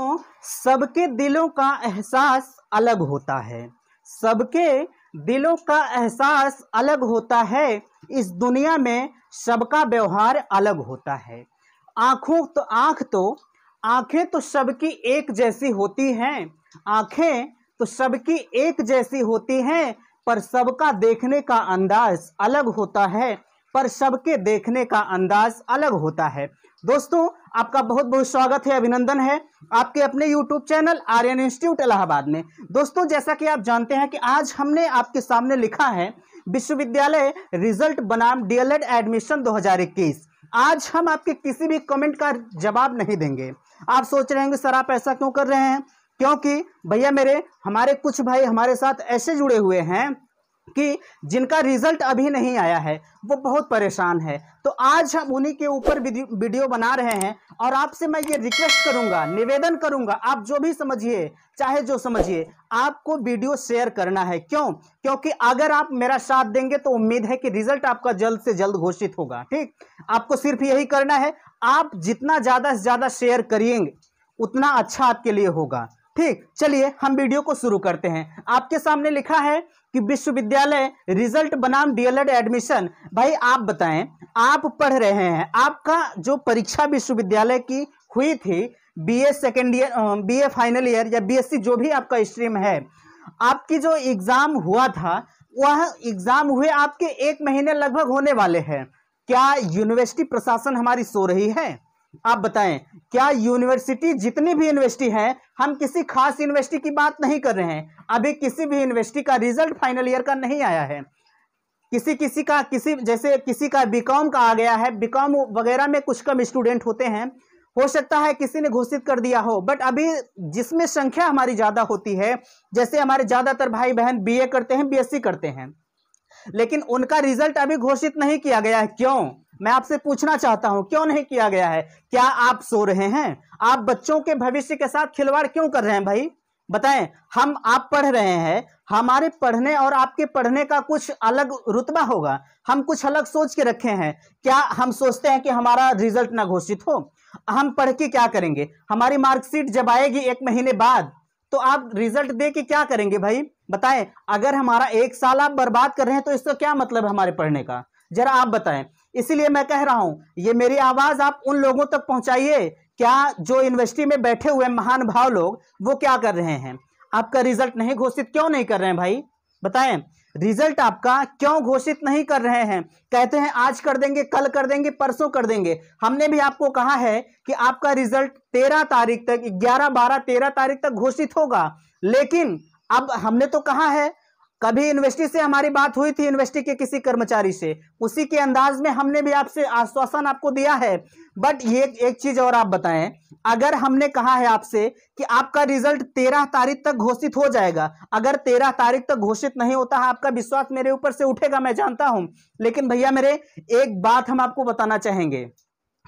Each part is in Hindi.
दोस्तों सबके दिलों का एहसास अलग होता है सबके दिलों का एहसास अलग होता है इस दुनिया में सबका व्यवहार अलग होता है आँखों तो आँख तो आँखें तो सबकी एक जैसी होती हैं आँखें तो सबकी एक जैसी होती हैं पर सबका देखने का अंदाज अलग होता है पर सबके देखने का अंदाज अलग होता है दोस्तों आपका बहुत बहुत स्वागत है अभिनंदन है आपके अपने YouTube channel Aryan institute Allahabad में दोस्तों जैसा कि आप जानते हैं कि आज हमने आपके सामने लिखा है विश्वविद्यालय रिजल्ट बनाम डीएलएड एडमिशन 2021 आज हम आपके किसी भी कमेंट का जवाब नहीं देंगे आप सोच रहे होंगे सर आप ऐसा क्यों कर रहे हैं क्योंकि भैया मेरे हमारे कुछ भाई हमारे साथ ऐसे जुड़े हुए हैं कि जिनका रिजल्ट अभी नहीं आया है वो बहुत परेशान है तो आज हम उन्हीं के ऊपर वीडियो बना रहे हैं और आपसे मैं ये रिक्वेस्ट करूंगा निवेदन करूंगा आप जो भी समझिए चाहे जो समझिए आपको वीडियो शेयर करना है क्यों क्योंकि अगर आप मेरा साथ देंगे तो उम्मीद है कि रिजल्ट आपका जल्द से जल्द घोषित होगा ठीक आपको सिर्फ यही करना है आप जितना ज़्यादा से ज़्यादा शेयर करिएगे उतना अच्छा आपके लिए होगा ठीक चलिए हम वीडियो को शुरू करते हैं आपके सामने लिखा है कि विश्वविद्यालय रिजल्ट बनाम डीएलएड एडमिशन भाई आप बताएं आप पढ़ रहे हैं आपका जो परीक्षा विश्वविद्यालय की हुई थी BA second year BA final year या बीएससी जो भी आपका स्ट्रीम है आपकी जो एग्ज़ाम हुआ था वह एग्ज़ाम हुए आपके एक महीने लगभग होने वाले हैं क्या यूनिवर्सिटी प्रशासन हमारी सो रही है आप बताएं क्या यूनिवर्सिटी जितनी भी यूनिवर्सिटी है हम किसी खास यूनिवर्सिटी की बात नहीं कर रहे हैं अभी किसी भी यूनिवर्सिटी का रिजल्ट फाइनल ईयर का नहीं आया है किसी किसी का किसी जैसे किसी का बीकॉम का आ गया है बीकॉम वगैरह में कुछ कम स्टूडेंट होते हैं हो सकता है किसी ने घोषित कर दिया हो बट अभी जिसमें संख्या हमारी ज़्यादा होती है जैसे हमारे ज़्यादातर भाई बहन बीए करते हैं बीएससी करते हैं लेकिन उनका रिजल्ट अभी घोषित नहीं किया गया है क्यों मैं आपसे पूछना चाहता हूं क्यों नहीं किया गया है क्या आप सो रहे हैं आप बच्चों के भविष्य के साथ खिलवाड़ क्यों कर रहे हैं भाई बताएं हम आप पढ़ रहे हैं हमारे पढ़ने और आपके पढ़ने का कुछ अलग रुतबा होगा हम कुछ अलग सोच के रखे हैं क्या हम सोचते हैं कि हमारा रिजल्ट ना घोषित हो हम पढ़ के क्या करेंगे हमारी मार्कशीट जब आएगी एक महीने बाद तो आप रिजल्ट दे के क्या करेंगे भाई बताएं अगर हमारा एक साल आप बर्बाद कर रहे हैं तो इसका क्या मतलब हमारे पढ़ने का जरा आप बताएं इसीलिए मैं कह रहा हूं ये मेरी आवाज आप उन लोगों तक पहुंचाइए क्या जो यूनिवर्सिटी में बैठे हुए महान भाव लोग वो क्या कर रहे हैं आपका रिजल्ट नहीं घोषित क्यों नहीं कर रहे हैं भाई बताएं रिजल्ट आपका क्यों घोषित नहीं कर रहे हैं कहते हैं आज कर देंगे कल कर देंगे परसों कर देंगे हमने भी आपको कहा है कि आपका रिजल्ट तेरह तारीख तक ग्यारह बारह तेरह तारीख तक घोषित होगा लेकिन अब हमने तो कहा है कभी यूनिवर्सिटी से हमारी बात हुई थी यूनिवर्सिटी के किसी कर्मचारी से उसी के अंदाज में हमने भी आपसे आश्वासन आपको दिया है बट ये एक चीज और आप बताएं अगर हमने कहा है आपसे कि आपका रिजल्ट तेरह तारीख तक घोषित हो जाएगा अगर तेरह तारीख तक घोषित नहीं होता है आपका विश्वास मेरे ऊपर से उठेगा मैं जानता हूं लेकिन भैया मेरे एक बात हम आपको बताना चाहेंगे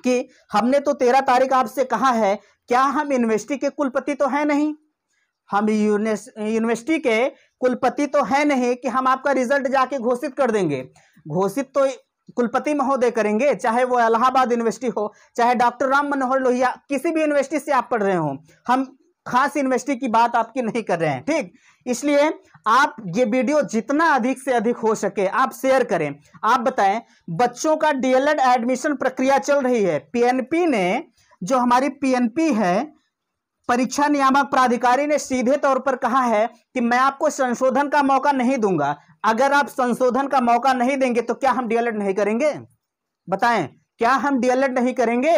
कि हमने तो तेरह तारीख आपसे कहा है क्या हम यूनिवर्सिटी के कुलपति तो है नहीं हम यूनिवर्सिटी के कुलपति तो है नहीं कि हम आपका रिजल्ट जाके घोषित कर देंगे घोषित तो कुलपति महोदय करेंगे चाहे वो इलाहाबाद यूनिवर्सिटी हो चाहे डॉक्टर राम मनोहर लोहिया किसी भी यूनिवर्सिटी से आप पढ़ रहे हो हम खास यूनिवर्सिटी की बात आपकी नहीं कर रहे हैं ठीक इसलिए आप ये वीडियो जितना अधिक से अधिक हो सके आप शेयर करें आप बताएं बच्चों का डीएलएड एडमिशन प्रक्रिया चल रही है पीएनपी ने जो हमारी पीएनपी है परीक्षा नियामक प्राधिकारी ने सीधे तौर पर कहा है कि मैं आपको संशोधन का मौका नहीं दूंगा अगर आप संशोधन का मौका नहीं देंगे तो क्या हम डीएलएड नहीं करेंगे बताएं क्या हम डीएलएड नहीं करेंगे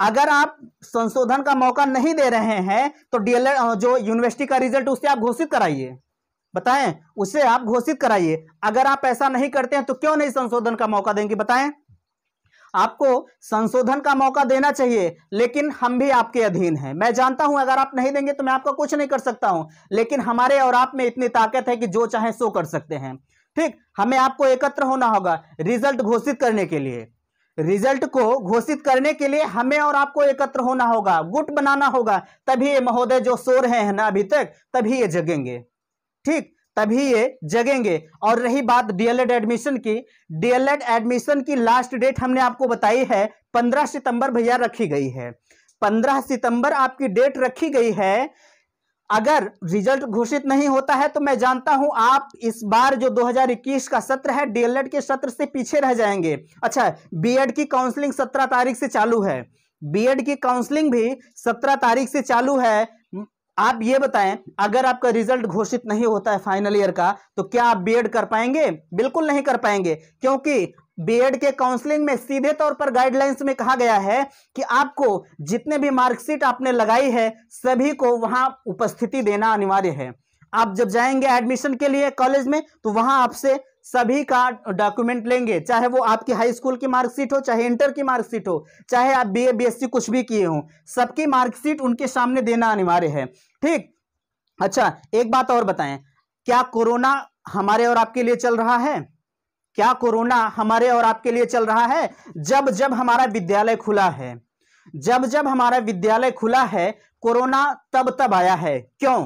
अगर आप संशोधन का मौका नहीं दे रहे हैं तो डीएलएड जो यूनिवर्सिटी का रिजल्ट उसे आप घोषित कराइए बताएं उसे आप घोषित कराइए अगर आप ऐसा नहीं करते हैं तो क्यों नहीं संशोधन का मौका देंगे बताएं आपको संशोधन का मौका देना चाहिए लेकिन हम भी आपके अधीन हैं मैं जानता हूं अगर आप नहीं देंगे तो मैं आपका कुछ नहीं कर सकता हूं लेकिन हमारे और आप में इतनी ताकत है कि जो चाहे सो कर सकते हैं ठीक हमें आपको एकत्र होना होगा रिजल्ट घोषित करने के लिए रिजल्ट को घोषित करने के लिए हमें और आपको एकत्र होना होगा गुट बनाना होगा तभी ये महोदय जो सो रहे हैं ना अभी तक तभी ये जगेंगे ठीक तभी ये जगेंगे और रही बात डीएलएड एडमिशन की डीएलएड एडमिशन की लास्ट डेट हमने आपको बताई है पंद्रह सितंबर भैया रखी गई है पंद्रह सितंबर आपकी डेट रखी गई है अगर रिजल्ट घोषित नहीं होता है तो मैं जानता हूं आप इस बार जो 2021 का सत्र है डीएलएड के सत्र से पीछे रह जाएंगे अच्छा बीएड की काउंसलिंग 17 तारीख से चालू है बीएड की काउंसलिंग भी 17 तारीख से चालू है आप ये बताएं अगर आपका रिजल्ट घोषित नहीं होता है फाइनल ईयर का तो क्या आप बीएड कर पाएंगे बिल्कुल नहीं कर पाएंगे क्योंकि बीएड के काउंसलिंग में सीधे तौर पर गाइडलाइंस में कहा गया है कि आपको जितने भी मार्कशीट आपने लगाई है सभी को वहां उपस्थिति देना अनिवार्य है आप जब जाएंगे एडमिशन के लिए कॉलेज में तो वहां आपसे सभी का डॉक्यूमेंट लेंगे चाहे वो आपकी हाई स्कूल की मार्कशीट हो चाहे इंटर की मार्कशीट हो चाहे आप बीए बीएससी कुछ भी किए हो सबकी मार्कशीट उनके सामने देना अनिवार्य है ठीक अच्छा एक बात और बताएं क्या कोरोना हमारे और आपके लिए चल रहा है क्या कोरोना हमारे और आपके लिए चल रहा है जब जब हमारा विद्यालय खुला है जब जब हमारा विद्यालय खुला है कोरोना तब तब आया है क्यों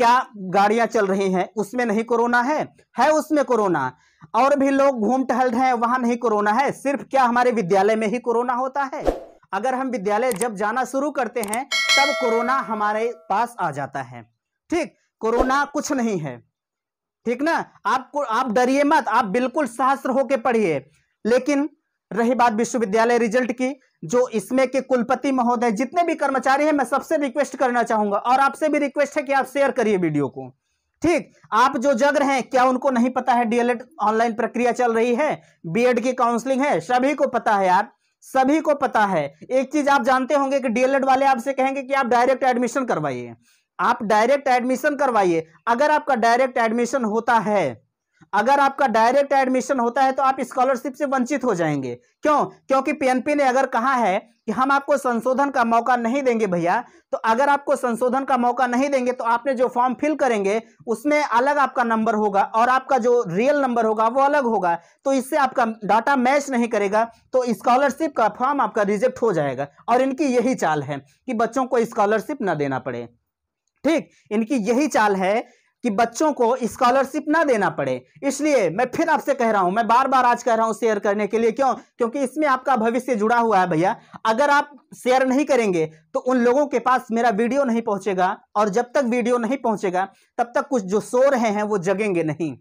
क्या गाड़ियां चल रही हैं उसमें नहीं कोरोना है है उसमें कोरोना और भी लोग घूम टहल रहे हैं वहां नहीं कोरोना है सिर्फ क्या हमारे विद्यालय में ही कोरोना होता है अगर हम विद्यालय जब जाना शुरू करते हैं तब कोरोना हमारे पास आ जाता है ठीक कोरोना कुछ नहीं है ठीक ना आपको आप डरिए मत आप बिल्कुल सहस्त्र होके पढ़िए लेकिन रही बात विश्वविद्यालय रिजल्ट की जो इसमें के कुलपति महोदय जितने भी कर्मचारी हैं मैं सबसे रिक्वेस्ट करना चाहूंगा और आपसे भी रिक्वेस्ट है कि आप शेयर करिए वीडियो को ठीक आप जो जग रहे हैं क्या उनको नहीं पता है डीएलएड ऑनलाइन प्रक्रिया चल रही है बीएड की काउंसलिंग है सभी को पता है यार सभी को पता है एक चीज आप जानते होंगे कि डीएलएड वाले आपसे कहेंगे कि आप डायरेक्ट एडमिशन करवाइए आप डायरेक्ट एडमिशन करवाइए अगर आपका डायरेक्ट एडमिशन होता है अगर आपका डायरेक्ट एडमिशन होता है तो आप स्कॉलरशिप से वंचित हो जाएंगे क्यों क्योंकि पीएनपी ने अगर कहा है कि हम आपको संशोधन का मौका नहीं देंगे भैया तो अगर आपको संशोधन का मौका नहीं देंगे तो आपने जो फॉर्म फिल करेंगे उसमें अलग आपका नंबर होगा और आपका जो रियल नंबर होगा वो अलग होगा तो इससे आपका डाटा मैच नहीं करेगा तो स्कॉलरशिप का फॉर्म आपका रिजेक्ट हो जाएगा और इनकी यही चाल है कि बच्चों को स्कॉलरशिप ना देना पड़े ठीक इनकी यही चाल है कि बच्चों को स्कॉलरशिप ना देना पड़े इसलिए मैं फिर आपसे कह रहा हूं मैं बार बार आज कह रहा हूं शेयर करने के लिए क्यों क्योंकि इसमें आपका भविष्य जुड़ा हुआ है भैया अगर आप शेयर नहीं करेंगे तो उन लोगों के पास मेरा वीडियो नहीं पहुंचेगा और जब तक वीडियो नहीं पहुंचेगा तब तक कुछ जो सो रहे हैं वो जगेंगे नहीं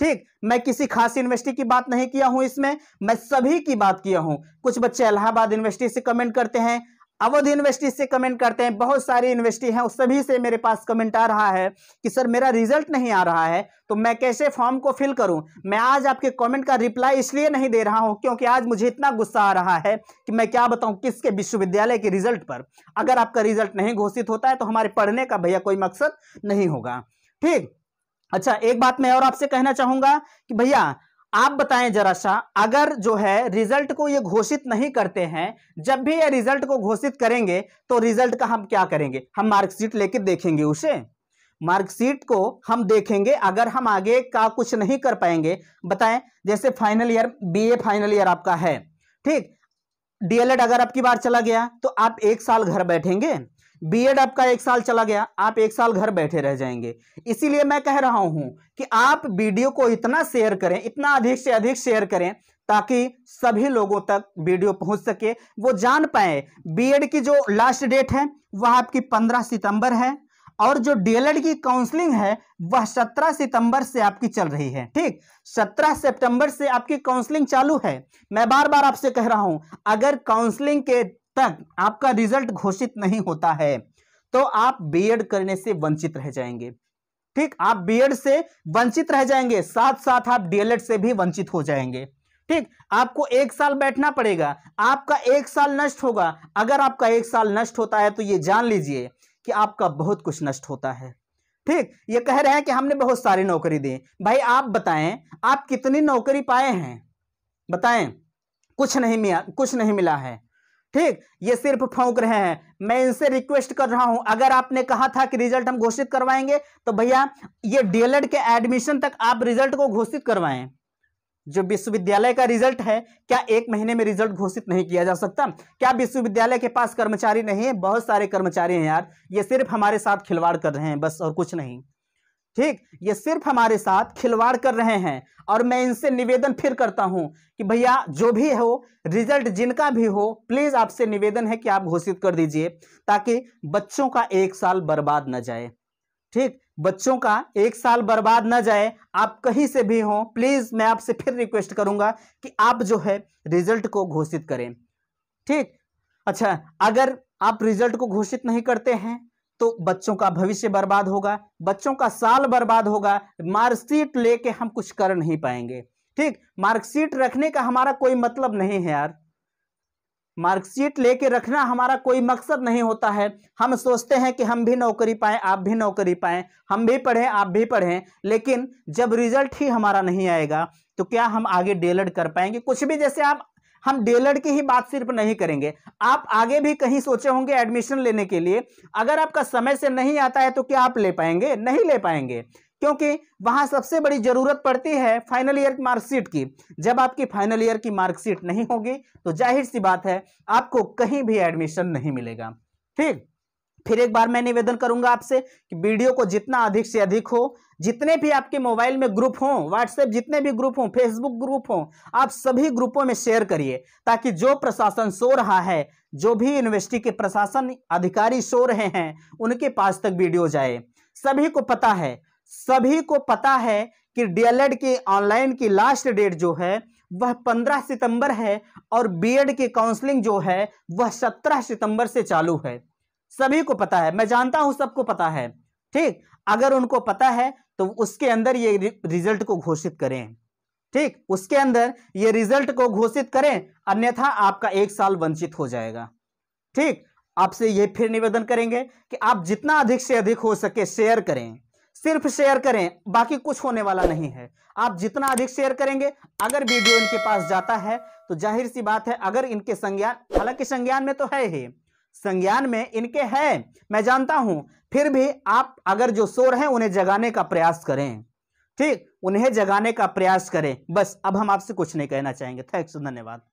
ठीक मैं किसी खास यूनिवर्सिटी की बात नहीं किया हूं इसमें मैं सभी की बात किया हूं कुछ बच्चे इलाहाबाद यूनिवर्सिटी से कमेंट करते हैं अवध यूनिवर्सिटी से कमेंट करते हैं बहुत सारी यूनिवर्सिटी हैं उस सभी से मेरे पास कमेंट आ रहा है कि सर मेरा रिजल्ट नहीं आ रहा है तो मैं कैसे फॉर्म को फिल करूं मैं आज आपके कमेंट का रिप्लाई इसलिए नहीं दे रहा हूं क्योंकि आज मुझे इतना गुस्सा आ रहा है कि मैं क्या बताऊं किसके विश्वविद्यालय के रिजल्ट पर अगर आपका रिजल्ट नहीं घोषित होता है तो हमारे पढ़ने का भैया कोई मकसद नहीं होगा ठीक अच्छा एक बात मैं और आपसे कहना चाहूंगा कि भैया आप बताएं जरा सा अगर जो है रिजल्ट को ये घोषित नहीं करते हैं जब भी ये रिजल्ट को घोषित करेंगे तो रिजल्ट का हम क्या करेंगे हम मार्कशीट लेकर देखेंगे उसे मार्कशीट को हम देखेंगे अगर हम आगे का कुछ नहीं कर पाएंगे बताएं जैसे final year BA final year आपका है ठीक डीएलएड अगर आपकी बार चला गया तो आप एक साल घर बैठेंगे बीएड आपका एक साल चला गया आप एक साल घर बैठे रह जाएंगे इसीलिए मैं कह रहा हूं कि आप वीडियो को इतना शेयर करें इतना अधिक से अधिक शेयर करें ताकि सभी लोगों तक वीडियो पहुंच सके वो जान पाए बीएड e की जो लास्ट डेट है वह आपकी पंद्रह सितंबर है और जो डीएलएड की काउंसलिंग है वह 17 सितंबर से आपकी चल रही है ठीक 17 सितंबर से आपकी काउंसलिंग चालू है मैं बार बार आपसे कह रहा हूं अगर काउंसलिंग के तक आपका रिजल्ट घोषित नहीं होता है तो आप बीएड करने से वंचित रह जाएंगे ठीक आप बीएड से वंचित रह जाएंगे साथ साथ आप डीएलएड से भी वंचित हो जाएंगे ठीक आपको एक साल बैठना पड़ेगा आपका एक साल नष्ट होगा अगर आपका एक साल नष्ट होता है तो ये जान लीजिए कि आपका बहुत कुछ नष्ट होता है ठीक ये कह रहे हैं कि हमने बहुत सारी नौकरी दी भाई आप बताएं आप कितनी नौकरी पाए हैं बताएं कुछ नहीं मिला कुछ नहीं मिला है ठीक ये सिर्फ फोंक रहे हैं मैं इनसे रिक्वेस्ट कर रहा हूं अगर आपने कहा था कि रिजल्ट हम घोषित करवाएंगे तो भैया ये डीएलएड के एडमिशन तक आप रिजल्ट को घोषित करवाएं जो विश्वविद्यालय का रिजल्ट है क्या एक महीने में रिजल्ट घोषित नहीं किया जा सकता क्या विश्वविद्यालय के पास कर्मचारी नहीं है बहुत सारे कर्मचारी हैं यार ये सिर्फ हमारे साथ खिलवाड़ कर रहे हैं बस और कुछ नहीं ठीक ये सिर्फ हमारे साथ खिलवाड़ कर रहे हैं और मैं इनसे निवेदन फिर करता हूं कि भैया जो भी हो रिजल्ट जिनका भी हो प्लीज़ आपसे निवेदन है कि आप घोषित कर दीजिए ताकि बच्चों का एक साल बर्बाद न जाए ठीक बच्चों का एक साल बर्बाद ना जाए आप कहीं से भी हो प्लीज़ मैं आपसे फिर रिक्वेस्ट करूंगा कि आप जो है रिजल्ट को घोषित करें ठीक अच्छा अगर आप रिजल्ट को घोषित नहीं करते हैं तो बच्चों का भविष्य बर्बाद होगा बच्चों का साल बर्बाद होगा मार्कशीट लेके हम कुछ कर नहीं पाएंगे ठीक मार्कशीट रखने का हमारा कोई मतलब नहीं है यार मार्कशीट लेके रखना हमारा कोई मकसद नहीं होता है हम सोचते हैं कि हम भी नौकरी पाएं आप भी नौकरी पाएं हम भी पढ़ें आप भी पढ़ें लेकिन जब रिजल्ट ही हमारा नहीं आएगा तो क्या हम आगे डेलड कर पाएंगे कुछ भी जैसे आप हम डीएलएड की ही बात सिर्फ नहीं करेंगे आप आगे भी कहीं सोचे होंगे एडमिशन लेने के लिए अगर आपका समय से नहीं आता है तो क्या आप ले पाएंगे नहीं ले पाएंगे क्योंकि वहां सबसे बड़ी जरूरत पड़ती है फाइनल ईयर की मार्कशीट की जब आपकी फाइनल ईयर की मार्कशीट नहीं होगी तो जाहिर सी बात है आपको कहीं भी एडमिशन नहीं मिलेगा ठीक फिर एक बार मैं निवेदन करूंगा आपसे कि वीडियो को जितना अधिक से अधिक हो जितने भी आपके मोबाइल में ग्रुप हों व्हाट्सएप जितने भी ग्रुप हों फेसबुक ग्रुप हों आप सभी ग्रुपों में शेयर करिए ताकि जो प्रशासन सो रहा है जो भी यूनिवर्सिटी के प्रशासन अधिकारी सो रहे हैं उनके पास तक वीडियो जाए सभी को पता है सभी को पता है कि डीएलएड के ऑनलाइन की लास्ट डेट जो है वह 15 सितंबर है और बीएड की काउंसलिंग जो है वह 17 सितंबर से चालू है सभी को पता है मैं जानता हूं सबको पता है ठीक अगर उनको पता है तो उसके अंदर ये रिजल्ट को घोषित करें ठीक उसके अंदर ये रिजल्ट को घोषित करें अन्यथा आपका एक साल वंचित हो जाएगा ठीक आपसे ये फिर निवेदन करेंगे कि आप जितना अधिक से अधिक हो सके शेयर करें सिर्फ शेयर करें बाकी कुछ होने वाला नहीं है आप जितना अधिक शेयर करेंगे अगर वीडियो इनके पास जाता है तो जाहिर सी बात है अगर इनके संज्ञान हालांकि संज्ञान में तो है ही संज्ञान में इनके है मैं जानता हूं फिर भी आप अगर जो शोर हैं उन्हें जगाने का प्रयास करें ठीक उन्हें जगाने का प्रयास करें बस अब हम आपसे कुछ नहीं कहना चाहेंगे थैंक्स धन्यवाद